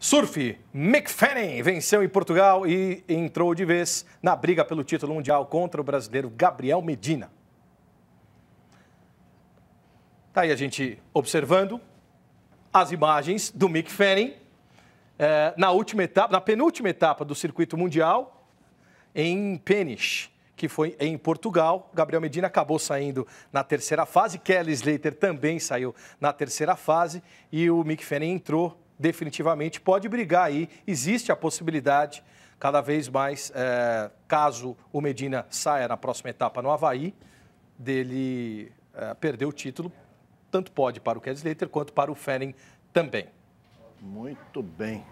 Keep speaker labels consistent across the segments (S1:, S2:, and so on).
S1: Surf, Mick Fanning venceu em Portugal e entrou de vez na briga pelo título mundial contra o brasileiro Gabriel Medina. Tá aí a gente observando as imagens do Mick eh, na última etapa, na penúltima etapa do circuito mundial em Peniche, que foi em Portugal. Gabriel Medina acabou saindo na terceira fase, Kelly Slater também saiu na terceira fase e o Mick Fanning entrou definitivamente pode brigar aí. Existe a possibilidade, cada vez mais, é, caso o Medina saia na próxima etapa no Havaí, dele é, perder o título, tanto pode para o Slater quanto para o Fanning também.
S2: Muito bem.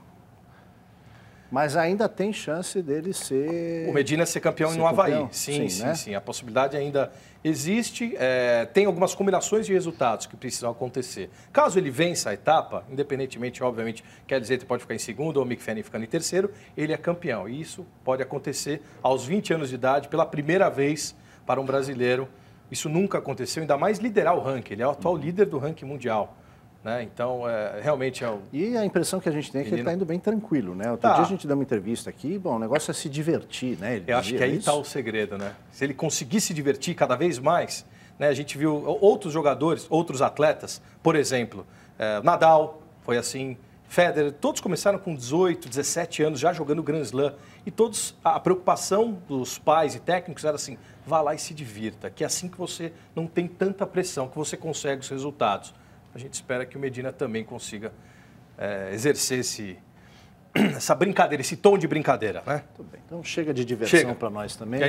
S2: Mas ainda tem chance dele ser. O Medina ser campeão ser no Havaí. Sim, sim, sim, né? sim,
S1: A possibilidade ainda existe. É, tem algumas combinações de resultados que precisam acontecer. Caso ele vença a etapa, independentemente, obviamente, quer dizer, ele pode ficar em segundo ou o Mick Fanning ficando em terceiro, ele é campeão. E isso pode acontecer aos 20 anos de idade, pela primeira vez para um brasileiro. Isso nunca aconteceu, ainda mais liderar o ranking. Ele é o atual uhum. líder do ranking mundial. Né? Então, é, realmente é o E a impressão que a gente tem é que tá Menino...
S2: ele está indo bem tranquilo, né? Outro tá. dia a gente deu uma entrevista aqui, bom, o negócio é se divertir, né? Ele Eu acho que aí está é o
S1: segredo, né? Se ele conseguir se divertir cada vez mais, né? A gente viu outros jogadores, outros atletas, por exemplo, é, Nadal foi assim, Federer, todos começaram com 18, 17 anos já jogando Grand Slam e todos a preocupação dos pais e técnicos era assim, vá lá e se divirta, que é assim que você não tem tanta pressão, que você consegue os resultados. A gente espera que o Medina também consiga é, exercer esse,
S2: essa brincadeira, esse tom de brincadeira, né? bem. Então chega de diversão para nós também.